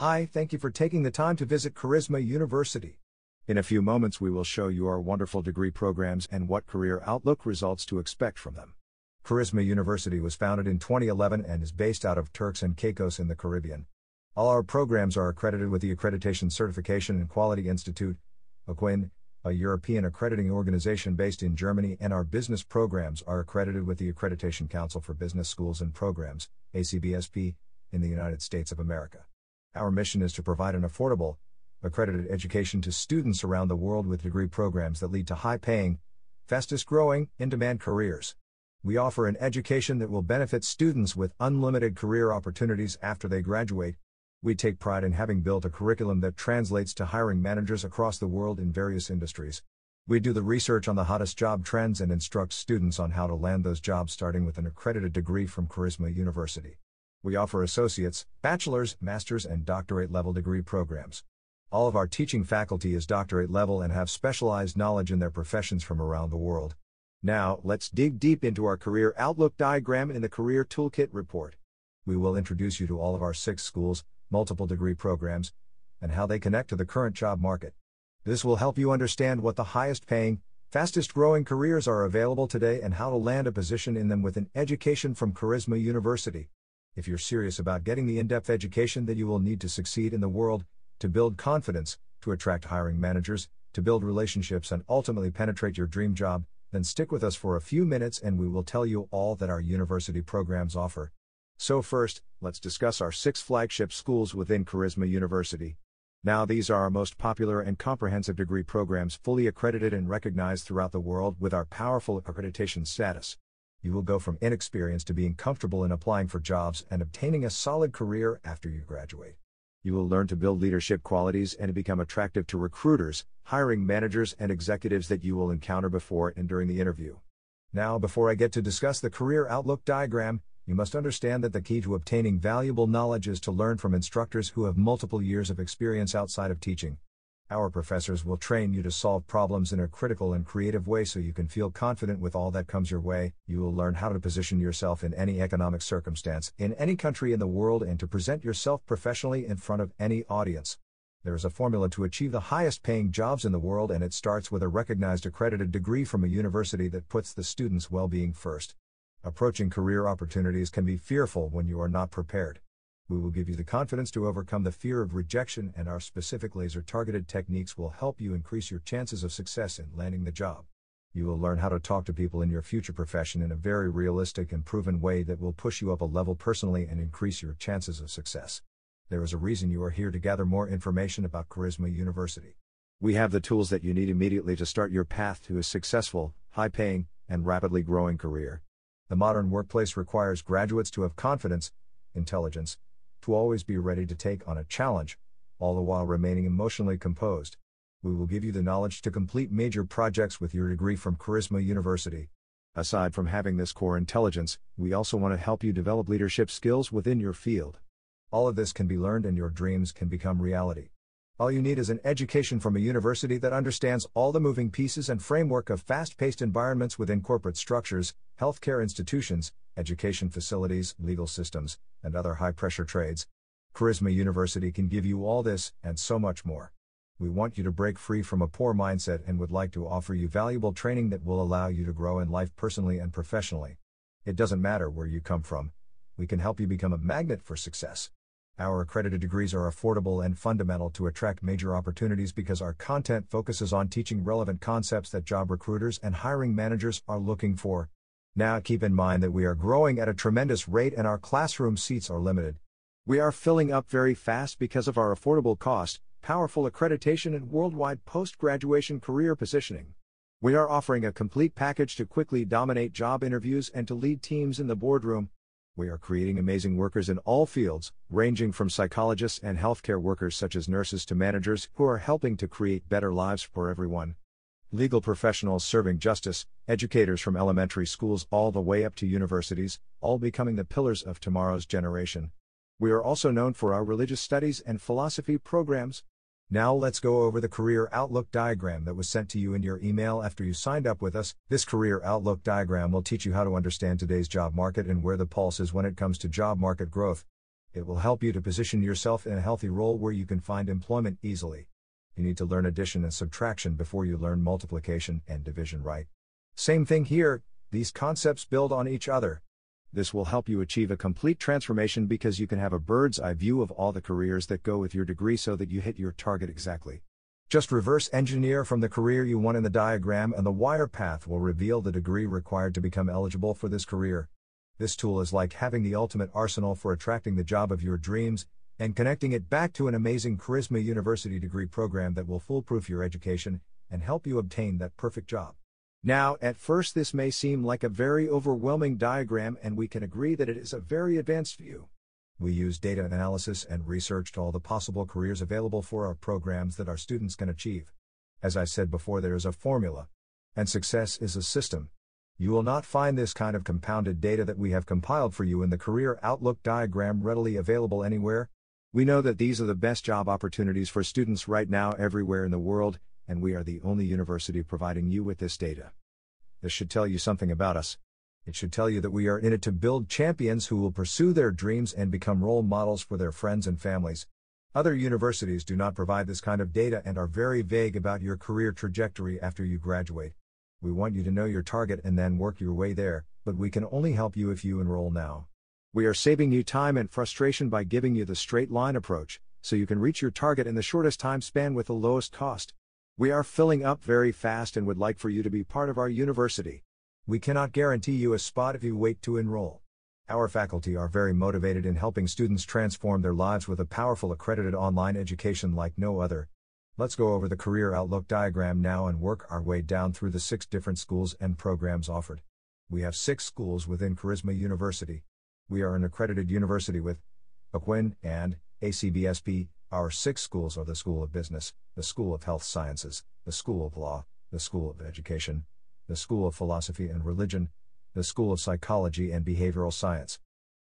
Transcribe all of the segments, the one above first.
Hi, thank you for taking the time to visit Charisma University. In a few moments, we will show you our wonderful degree programs and what career outlook results to expect from them. Charisma University was founded in 2011 and is based out of Turks and Caicos in the Caribbean. All our programs are accredited with the Accreditation Certification and Quality Institute, AQUIN, a European accrediting organization based in Germany, and our business programs are accredited with the Accreditation Council for Business Schools and Programs, ACBSP, in the United States of America. Our mission is to provide an affordable, accredited education to students around the world with degree programs that lead to high paying, fastest growing, in demand careers. We offer an education that will benefit students with unlimited career opportunities after they graduate. We take pride in having built a curriculum that translates to hiring managers across the world in various industries. We do the research on the hottest job trends and instruct students on how to land those jobs starting with an accredited degree from Charisma University. We offer associates, bachelor's, master's, and doctorate level degree programs. All of our teaching faculty is doctorate level and have specialized knowledge in their professions from around the world. Now, let's dig deep into our career outlook diagram in the Career Toolkit report. We will introduce you to all of our six schools, multiple degree programs, and how they connect to the current job market. This will help you understand what the highest paying, fastest growing careers are available today and how to land a position in them with an education from Charisma University if you're serious about getting the in depth education that you will need to succeed in the world, to build confidence, to attract hiring managers, to build relationships, and ultimately penetrate your dream job, then stick with us for a few minutes and we will tell you all that our university programs offer. So, first, let's discuss our six flagship schools within Charisma University. Now, these are our most popular and comprehensive degree programs fully accredited and recognized throughout the world with our powerful accreditation status you will go from inexperience to being comfortable in applying for jobs and obtaining a solid career after you graduate. You will learn to build leadership qualities and to become attractive to recruiters, hiring managers, and executives that you will encounter before and during the interview. Now, before I get to discuss the career outlook diagram, you must understand that the key to obtaining valuable knowledge is to learn from instructors who have multiple years of experience outside of teaching, our professors will train you to solve problems in a critical and creative way so you can feel confident with all that comes your way. You will learn how to position yourself in any economic circumstance, in any country in the world, and to present yourself professionally in front of any audience. There is a formula to achieve the highest paying jobs in the world, and it starts with a recognized accredited degree from a university that puts the student's well being first. Approaching career opportunities can be fearful when you are not prepared we will give you the confidence to overcome the fear of rejection, and our specific laser targeted techniques will help you increase your chances of success in landing the job. You will learn how to talk to people in your future profession in a very realistic and proven way that will push you up a level personally and increase your chances of success. There is a reason you are here to gather more information about Charisma University. We have the tools that you need immediately to start your path to a successful, high paying, and rapidly growing career. The modern workplace requires graduates to have confidence, intelligence, to always be ready to take on a challenge, all the while remaining emotionally composed. We will give you the knowledge to complete major projects with your degree from Charisma University. Aside from having this core intelligence, we also want to help you develop leadership skills within your field. All of this can be learned and your dreams can become reality. All you need is an education from a university that understands all the moving pieces and framework of fast paced environments within corporate structures, healthcare institutions, education facilities, legal systems, and other high pressure trades. Charisma University can give you all this and so much more. We want you to break free from a poor mindset and would like to offer you valuable training that will allow you to grow in life personally and professionally. It doesn't matter where you come from, we can help you become a magnet for success. Our accredited degrees are affordable and fundamental to attract major opportunities because our content focuses on teaching relevant concepts that job recruiters and hiring managers are looking for, now keep in mind that we are growing at a tremendous rate and our classroom seats are limited. We are filling up very fast because of our affordable cost, powerful accreditation, and worldwide post graduation career positioning. We are offering a complete package to quickly dominate job interviews and to lead teams in the boardroom. We are creating amazing workers in all fields, ranging from psychologists and healthcare workers such as nurses to managers who are helping to create better lives for everyone legal professionals serving justice, educators from elementary schools all the way up to universities, all becoming the pillars of tomorrow's generation. We are also known for our religious studies and philosophy programs. Now let's go over the career outlook diagram that was sent to you in your email after you signed up with us. This career outlook diagram will teach you how to understand today's job market and where the pulse is when it comes to job market growth. It will help you to position yourself in a healthy role where you can find employment easily you need to learn addition and subtraction before you learn multiplication and division right. Same thing here, these concepts build on each other. This will help you achieve a complete transformation because you can have a bird's eye view of all the careers that go with your degree so that you hit your target exactly. Just reverse engineer from the career you want in the diagram, and the wire path will reveal the degree required to become eligible for this career. This tool is like having the ultimate arsenal for attracting the job of your dreams, and connecting it back to an amazing Charisma University degree program that will foolproof your education and help you obtain that perfect job. Now, at first, this may seem like a very overwhelming diagram, and we can agree that it is a very advanced view. We use data analysis and researched all the possible careers available for our programs that our students can achieve. As I said before, there is a formula, and success is a system. You will not find this kind of compounded data that we have compiled for you in the Career Outlook diagram readily available anywhere, we know that these are the best job opportunities for students right now everywhere in the world, and we are the only university providing you with this data. This should tell you something about us. It should tell you that we are in it to build champions who will pursue their dreams and become role models for their friends and families. Other universities do not provide this kind of data and are very vague about your career trajectory after you graduate. We want you to know your target and then work your way there, but we can only help you if you enroll now. We are saving you time and frustration by giving you the straight line approach, so you can reach your target in the shortest time span with the lowest cost. We are filling up very fast and would like for you to be part of our university. We cannot guarantee you a spot if you wait to enroll. Our faculty are very motivated in helping students transform their lives with a powerful accredited online education like no other. Let's go over the career outlook diagram now and work our way down through the six different schools and programs offered. We have six schools within Charisma University we are an accredited university with Aquin and ACBSP. Our six schools are the School of Business, the School of Health Sciences, the School of Law, the School of Education, the School of Philosophy and Religion, the School of Psychology and Behavioral Science.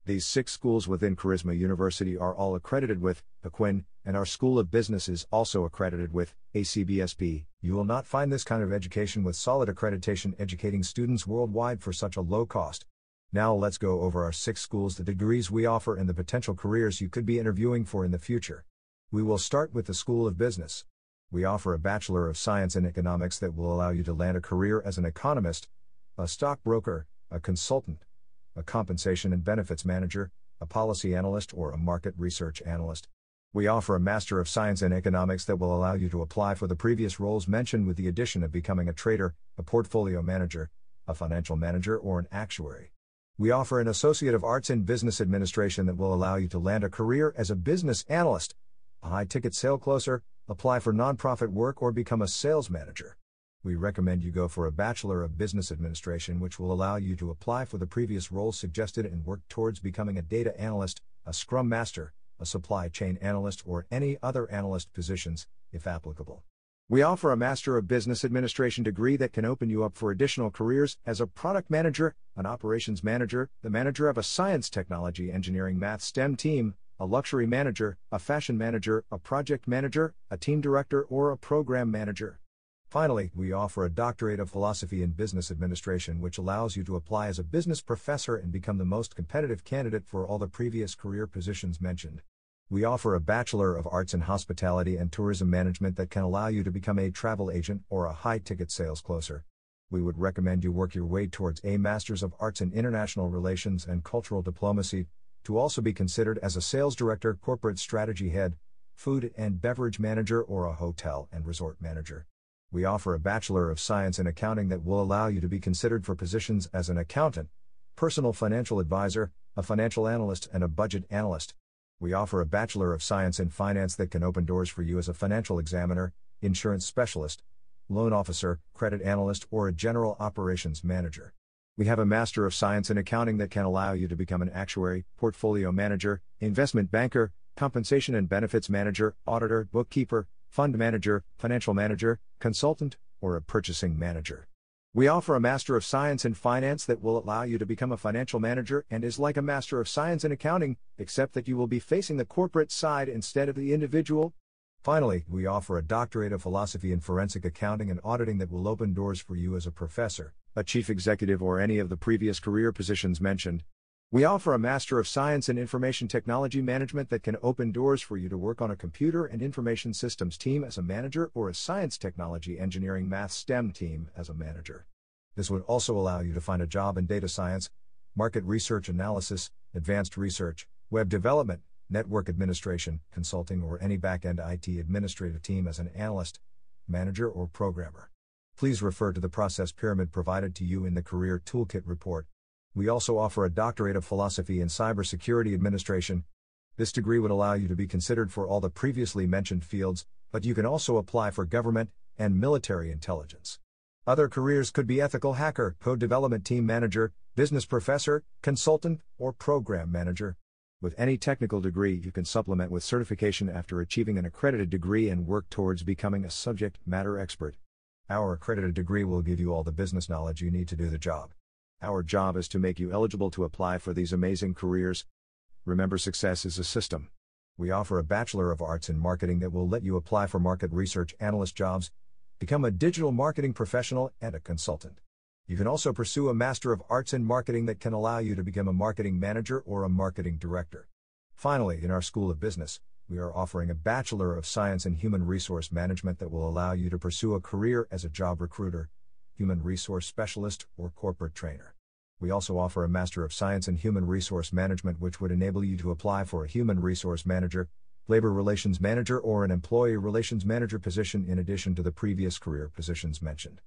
These six schools within Charisma University are all accredited with Aquin, and our School of Business is also accredited with ACBSP. You will not find this kind of education with solid accreditation educating students worldwide for such a low cost. Now let's go over our six schools, the degrees we offer, and the potential careers you could be interviewing for in the future. We will start with the School of Business. We offer a Bachelor of Science in Economics that will allow you to land a career as an economist, a stockbroker, a consultant, a compensation and benefits manager, a policy analyst, or a market research analyst. We offer a Master of Science in Economics that will allow you to apply for the previous roles mentioned with the addition of becoming a trader, a portfolio manager, a financial manager, or an actuary. We offer an Associate of Arts in Business Administration that will allow you to land a career as a business analyst, a high ticket sale closer, apply for nonprofit work, or become a sales manager. We recommend you go for a Bachelor of Business Administration, which will allow you to apply for the previous roles suggested and work towards becoming a data analyst, a scrum master, a supply chain analyst, or any other analyst positions, if applicable. We offer a Master of Business Administration degree that can open you up for additional careers as a product manager, an operations manager, the manager of a science, technology, engineering, math, STEM team, a luxury manager, a fashion manager, a project manager, a team director, or a program manager. Finally, we offer a doctorate of philosophy in business administration, which allows you to apply as a business professor and become the most competitive candidate for all the previous career positions mentioned. We offer a Bachelor of Arts in Hospitality and Tourism Management that can allow you to become a travel agent or a high ticket sales closer. We would recommend you work your way towards a Master's of Arts in International Relations and Cultural Diplomacy to also be considered as a sales director, corporate strategy head, food and beverage manager, or a hotel and resort manager. We offer a Bachelor of Science in Accounting that will allow you to be considered for positions as an accountant, personal financial advisor, a financial analyst, and a budget analyst. We offer a Bachelor of Science in Finance that can open doors for you as a financial examiner, insurance specialist, loan officer, credit analyst, or a general operations manager. We have a Master of Science in Accounting that can allow you to become an actuary, portfolio manager, investment banker, compensation and benefits manager, auditor, bookkeeper, fund manager, financial manager, consultant, or a purchasing manager. We offer a Master of Science in Finance that will allow you to become a financial manager and is like a Master of Science in Accounting, except that you will be facing the corporate side instead of the individual. Finally, we offer a doctorate of philosophy in forensic accounting and auditing that will open doors for you as a professor, a chief executive, or any of the previous career positions mentioned. We offer a Master of Science in Information Technology Management that can open doors for you to work on a computer and information systems team as a manager or a science technology engineering math STEM team as a manager. This would also allow you to find a job in data science, market research analysis, advanced research, web development, network administration, consulting, or any back end IT administrative team as an analyst, manager, or programmer. Please refer to the process pyramid provided to you in the Career Toolkit report we also offer a doctorate of philosophy in cybersecurity administration. This degree would allow you to be considered for all the previously mentioned fields, but you can also apply for government and military intelligence. Other careers could be ethical hacker, code development team manager, business professor, consultant, or program manager. With any technical degree, you can supplement with certification after achieving an accredited degree and work towards becoming a subject matter expert. Our accredited degree will give you all the business knowledge you need to do the job. Our job is to make you eligible to apply for these amazing careers. Remember, success is a system. We offer a Bachelor of Arts in Marketing that will let you apply for market research analyst jobs, become a digital marketing professional, and a consultant. You can also pursue a Master of Arts in Marketing that can allow you to become a marketing manager or a marketing director. Finally, in our School of Business, we are offering a Bachelor of Science in Human Resource Management that will allow you to pursue a career as a job recruiter, human resource specialist, or corporate trainer. We also offer a Master of Science in Human Resource Management, which would enable you to apply for a human resource manager, labor relations manager, or an employee relations manager position in addition to the previous career positions mentioned.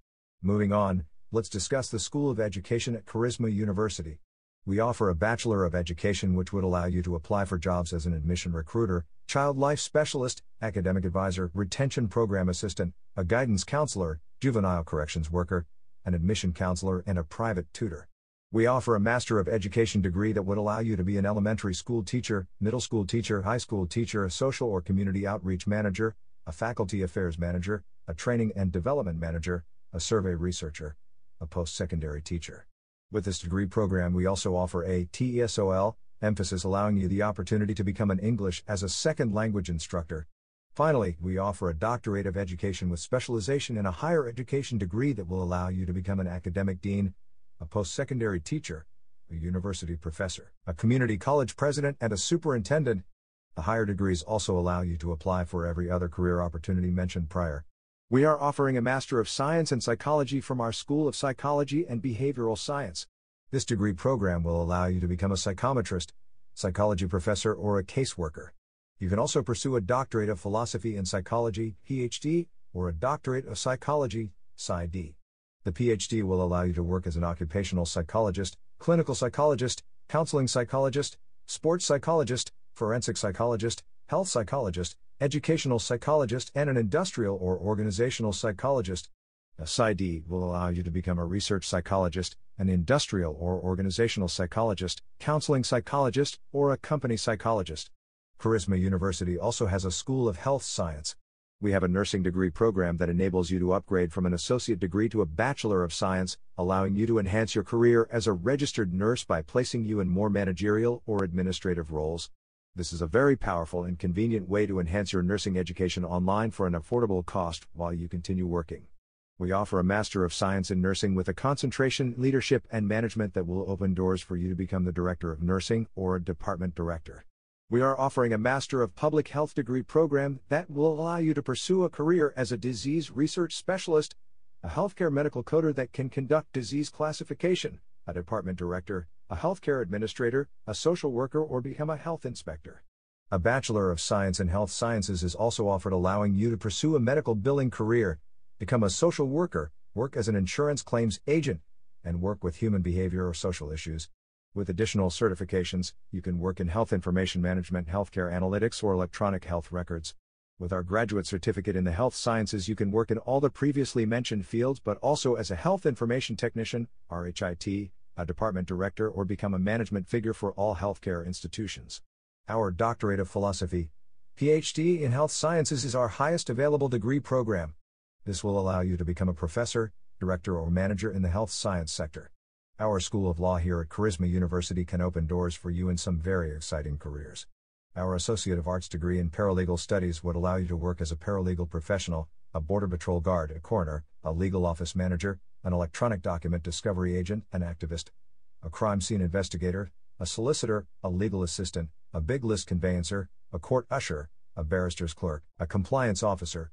Moving on, let's discuss the School of Education at Charisma University. We offer a Bachelor of Education, which would allow you to apply for jobs as an admission recruiter, child life specialist, academic advisor, retention program assistant, a guidance counselor, juvenile corrections worker, an admission counselor, and a private tutor. We offer a Master of Education degree that would allow you to be an elementary school teacher, middle school teacher, high school teacher, a social or community outreach manager, a faculty affairs manager, a training and development manager, a survey researcher, a post secondary teacher. With this degree program, we also offer a TESOL emphasis, allowing you the opportunity to become an English as a second language instructor, Finally, we offer a doctorate of education with specialization in a higher education degree that will allow you to become an academic dean, a post secondary teacher, a university professor, a community college president, and a superintendent. The higher degrees also allow you to apply for every other career opportunity mentioned prior. We are offering a Master of Science in Psychology from our School of Psychology and Behavioral Science. This degree program will allow you to become a psychometrist, psychology professor, or a caseworker. You can also pursue a doctorate of philosophy in psychology, PhD, or a doctorate of psychology, PsyD. The PhD will allow you to work as an occupational psychologist, clinical psychologist, counseling psychologist, sports psychologist, forensic psychologist, health psychologist, educational psychologist, and an industrial or organizational psychologist. A PsyD will allow you to become a research psychologist, an industrial or organizational psychologist, counseling psychologist, or a company psychologist. Charisma University also has a School of Health Science. We have a nursing degree program that enables you to upgrade from an associate degree to a Bachelor of Science, allowing you to enhance your career as a registered nurse by placing you in more managerial or administrative roles. This is a very powerful and convenient way to enhance your nursing education online for an affordable cost while you continue working. We offer a Master of Science in Nursing with a concentration, leadership, and management that will open doors for you to become the Director of Nursing or a Department Director. We are offering a Master of Public Health degree program that will allow you to pursue a career as a disease research specialist, a healthcare medical coder that can conduct disease classification, a department director, a healthcare administrator, a social worker, or become a health inspector. A Bachelor of Science in Health Sciences is also offered, allowing you to pursue a medical billing career, become a social worker, work as an insurance claims agent, and work with human behavior or social issues. With additional certifications, you can work in health information management, healthcare analytics, or electronic health records. With our graduate certificate in the health sciences, you can work in all the previously mentioned fields, but also as a health information technician, RHIT, a department director, or become a management figure for all healthcare institutions. Our Doctorate of Philosophy, PhD in Health Sciences, is our highest available degree program. This will allow you to become a professor, director, or manager in the health science sector. Our School of Law here at Charisma University can open doors for you in some very exciting careers. Our Associate of Arts degree in Paralegal Studies would allow you to work as a paralegal professional, a Border Patrol guard, a coroner, a legal office manager, an electronic document discovery agent, an activist, a crime scene investigator, a solicitor, a legal assistant, a big list conveyancer, a court usher, a barrister's clerk, a compliance officer.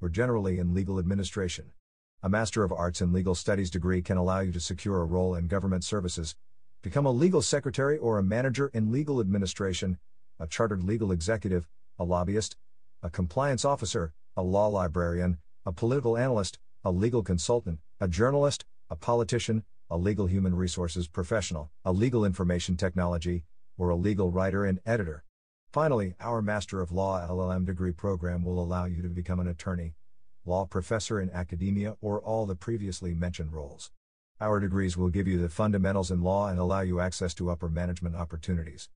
or generally in legal administration. A Master of Arts in Legal Studies degree can allow you to secure a role in government services, become a legal secretary or a manager in legal administration, a chartered legal executive, a lobbyist, a compliance officer, a law librarian, a political analyst, a legal consultant, a journalist, a politician, a legal human resources professional, a legal information technology, or a legal writer and editor. Finally, our Master of Law LLM degree program will allow you to become an attorney, law professor in academia, or all the previously mentioned roles. Our degrees will give you the fundamentals in law and allow you access to upper management opportunities.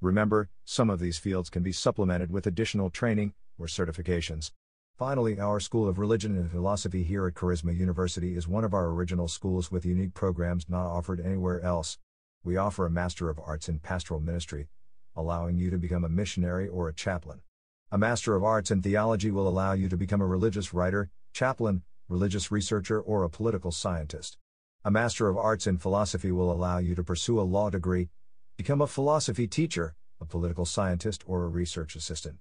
Remember, some of these fields can be supplemented with additional training or certifications. Finally, our School of Religion and Philosophy here at Charisma University is one of our original schools with unique programs not offered anywhere else. We offer a Master of Arts in Pastoral Ministry, allowing you to become a missionary or a chaplain. A Master of Arts in Theology will allow you to become a religious writer, chaplain, religious researcher, or a political scientist. A Master of Arts in Philosophy will allow you to pursue a law degree, become a philosophy teacher, a political scientist, or a research assistant.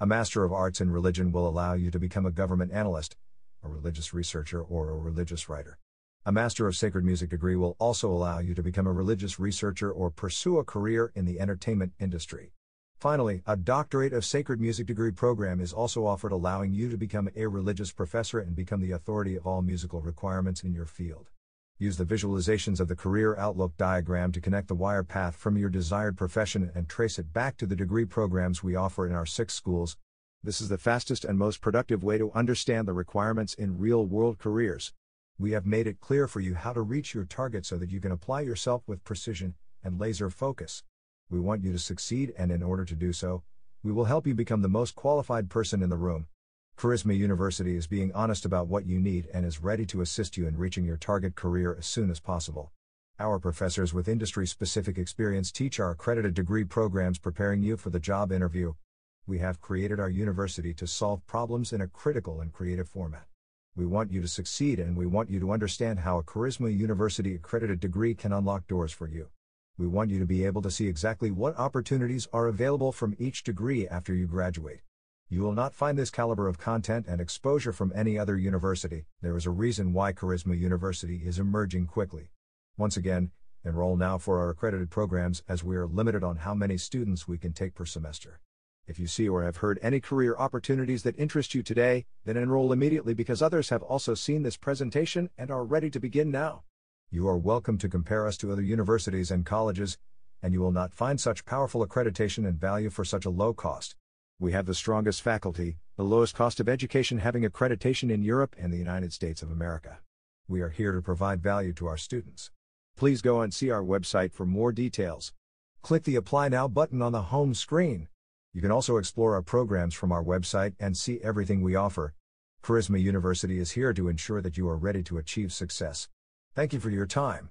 A Master of Arts in Religion will allow you to become a government analyst, a religious researcher, or a religious writer. A Master of Sacred Music degree will also allow you to become a religious researcher or pursue a career in the entertainment industry. Finally, a Doctorate of Sacred Music degree program is also offered, allowing you to become a religious professor and become the authority of all musical requirements in your field. Use the visualizations of the career outlook diagram to connect the wire path from your desired profession and trace it back to the degree programs we offer in our six schools. This is the fastest and most productive way to understand the requirements in real world careers. We have made it clear for you how to reach your target so that you can apply yourself with precision and laser focus we want you to succeed, and in order to do so, we will help you become the most qualified person in the room. Charisma University is being honest about what you need and is ready to assist you in reaching your target career as soon as possible. Our professors with industry specific experience teach our accredited degree programs preparing you for the job interview. We have created our university to solve problems in a critical and creative format. We want you to succeed and we want you to understand how a Charisma University accredited degree can unlock doors for you we want you to be able to see exactly what opportunities are available from each degree after you graduate. You will not find this caliber of content and exposure from any other university. There is a reason why Charisma University is emerging quickly. Once again, enroll now for our accredited programs as we are limited on how many students we can take per semester. If you see or have heard any career opportunities that interest you today, then enroll immediately because others have also seen this presentation and are ready to begin now. You are welcome to compare us to other universities and colleges, and you will not find such powerful accreditation and value for such a low cost. We have the strongest faculty, the lowest cost of education having accreditation in Europe and the United States of America. We are here to provide value to our students. Please go and see our website for more details. Click the Apply Now button on the home screen. You can also explore our programs from our website and see everything we offer. Charisma University is here to ensure that you are ready to achieve success. Thank you for your time.